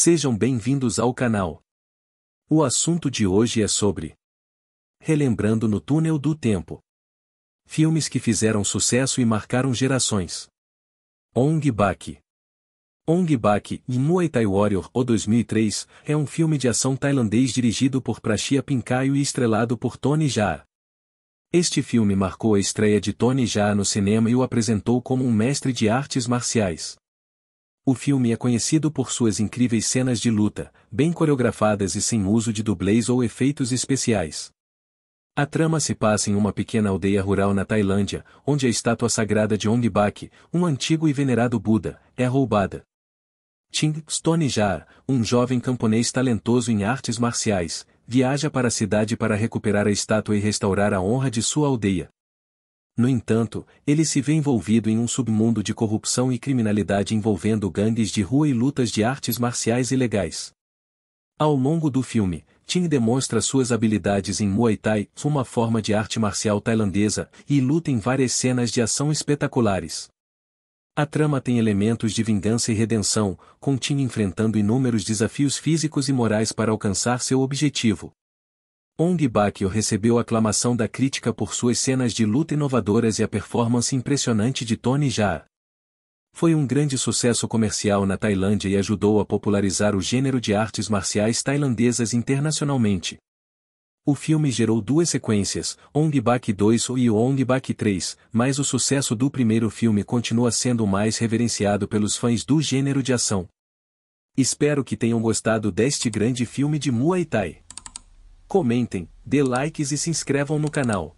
Sejam bem-vindos ao canal. O assunto de hoje é sobre Relembrando no túnel do tempo. Filmes que fizeram sucesso e marcaram gerações. Ong Bak. Ong Bak e Muay Thai Warrior O 2003 é um filme de ação tailandês dirigido por Prachia Pincaio e estrelado por Tony Jaa. Este filme marcou a estreia de Tony Jaa no cinema e o apresentou como um mestre de artes marciais. O filme é conhecido por suas incríveis cenas de luta, bem coreografadas e sem uso de dublês ou efeitos especiais. A trama se passa em uma pequena aldeia rural na Tailândia, onde a estátua sagrada de Bak, um antigo e venerado Buda, é roubada. Ching Stone Jar, um jovem camponês talentoso em artes marciais, viaja para a cidade para recuperar a estátua e restaurar a honra de sua aldeia. No entanto, ele se vê envolvido em um submundo de corrupção e criminalidade envolvendo gangues de rua e lutas de artes marciais ilegais. Ao longo do filme, Tim demonstra suas habilidades em Muay Thai, uma forma de arte marcial tailandesa, e luta em várias cenas de ação espetaculares. A trama tem elementos de vingança e redenção, com Tim enfrentando inúmeros desafios físicos e morais para alcançar seu objetivo. Ong Bakio recebeu aclamação da crítica por suas cenas de luta inovadoras e a performance impressionante de Tony Jaa. Foi um grande sucesso comercial na Tailândia e ajudou a popularizar o gênero de artes marciais tailandesas internacionalmente. O filme gerou duas sequências, Ong Bak 2 e Ong Bak 3, mas o sucesso do primeiro filme continua sendo o mais reverenciado pelos fãs do gênero de ação. Espero que tenham gostado deste grande filme de Muay Thai. Comentem, dê likes e se inscrevam no canal.